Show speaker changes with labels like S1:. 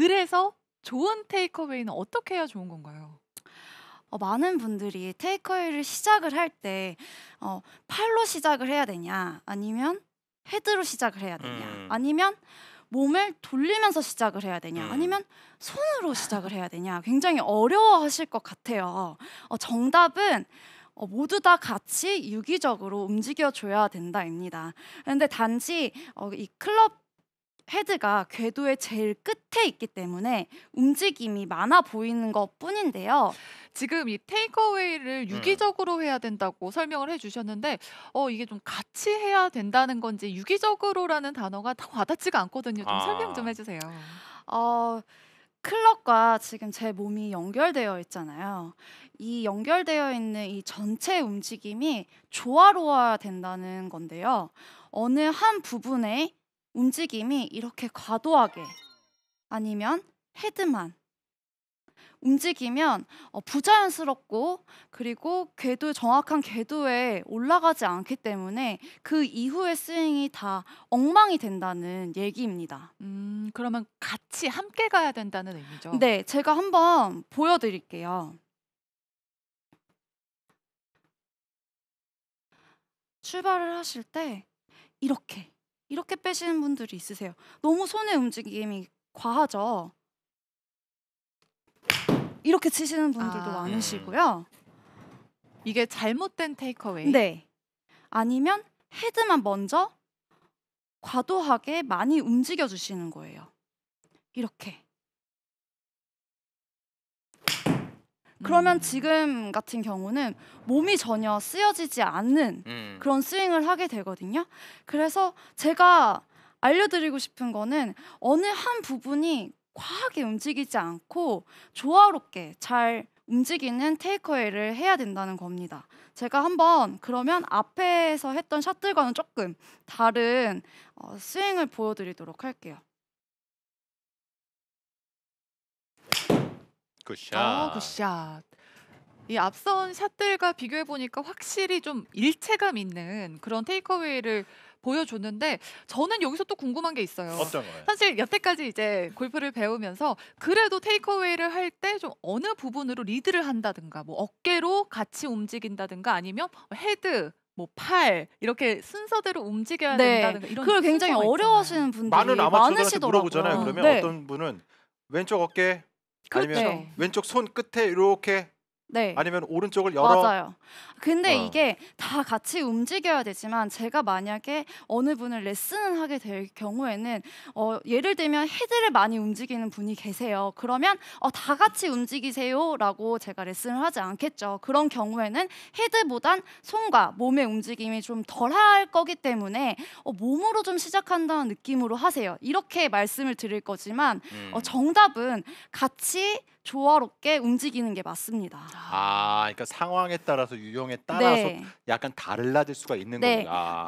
S1: 그래서 좋은 테이크어웨이는 어떻게 해야 좋은 건가요? 어, 많은 분들이 테이크어웨이를 시작을 할때 어, 팔로 시작을 해야 되냐 아니면 헤드로 시작을 해야 되냐 음. 아니면 몸을 돌리면서 시작을 해야 되냐 음. 아니면 손으로 시작을 해야 되냐 굉장히 어려워하실 것 같아요 어, 정답은 어, 모두 다 같이 유기적으로 움직여줘야 된다입니다. 그데 단지 어, 이 클럽 헤드가 궤도의 제일 끝에 있기 때문에 움직임이 많아 보이는 것 뿐인데요. 지금 이 테이크어웨이를 음. 유기적으로 해야 된다고 설명을 해주셨는데, 어, 이게 좀 같이 해야 된다는 건지 유기적으로라는 단어가 다 와닿지가 않거든요. 좀 아. 설명 좀 아. 해주세요. 어, 클럽과 지금 제 몸이 연결되어 있잖아요. 이 연결되어 있는 이 전체 움직임이 조화로워야 된다는 건데요. 어느 한 부분에 움직임이 이렇게 과도하게 아니면 헤드만 움직이면 어, 부자연스럽고 그리고 궤도 정확한 궤도에 올라가지 않기 때문에 그 이후의 스윙이 다 엉망이 된다는 얘기입니다. 음, 그러면 같이 함께 가야 된다는 의미죠? 네, 제가 한번 보여드릴게요. 출발을 하실 때 이렇게 이렇게 빼시는 분들이 있으세요. 너무 손의 움직임이 과하죠. 이렇게 치시는 분들도 아, 네. 많으시고요. 이게 잘못된 테이크웨이 네. 아니면 헤드만 먼저 과도하게 많이 움직여 주시는 거예요. 이렇게. 그러면 지금 같은 경우는 몸이 전혀 쓰여지지 않는 음. 그런 스윙을 하게 되거든요. 그래서 제가 알려드리고 싶은 거는 어느 한 부분이 과하게 움직이지 않고 조화롭게 잘 움직이는 테이크웨이를 해야 된다는 겁니다. 제가 한번 그러면 앞에서 했던 샷들과는 조금 다른 어, 스윙을 보여드리도록 할게요. 굿샷. 아, 굿샷. 이 앞선 샷들과 비교해 보니까 확실히 좀 일체감 있는 그런 테이크어웨이를 보여줬는데 저는 여기서 또 궁금한 게 있어요. 어떤 거요? 사실 여태까지 이제 골프를 배우면서 그래도 테이크어웨이를 할 때 좀 어느 부분으로 리드를 한다든가 뭐 어깨로 같이 움직인다든가 아니면 뭐 헤드 뭐 팔 이렇게 순서대로 움직여야 네. 된다든가 이런 그걸 굉장히 어려워하시는 분들이 많 많으시더라고요. 물어보잖아요. 그러면 네. 어떤 분은 왼쪽 어깨 아니면 그렇죠. 왼쪽 손 끝에 이렇게 네. 아니면 오른쪽을 열어 맞아요. 근데 어. 이게 다 같이 움직여야 되지만 제가 만약에 어느 분을 레슨을 하게 될 경우에는 어, 예를 들면 헤드를 많이 움직이는 분이 계세요. 그러면 어, 다 같이 움직이세요라고 제가 레슨을 하지 않겠죠. 그런 경우에는 헤드보단 손과 몸의 움직임이 좀 덜 할 거기 때문에 어, 몸으로 좀 시작한다는 느낌으로 하세요. 이렇게 말씀을 드릴 거지만 어, 음. 어, 정답은 같이 조화롭게 움직이는 게 맞습니다. 아, 그러니까 상황에 따라서 유형에 따라서 네. 약간 달라질 수가 있는 네. 겁니다. 나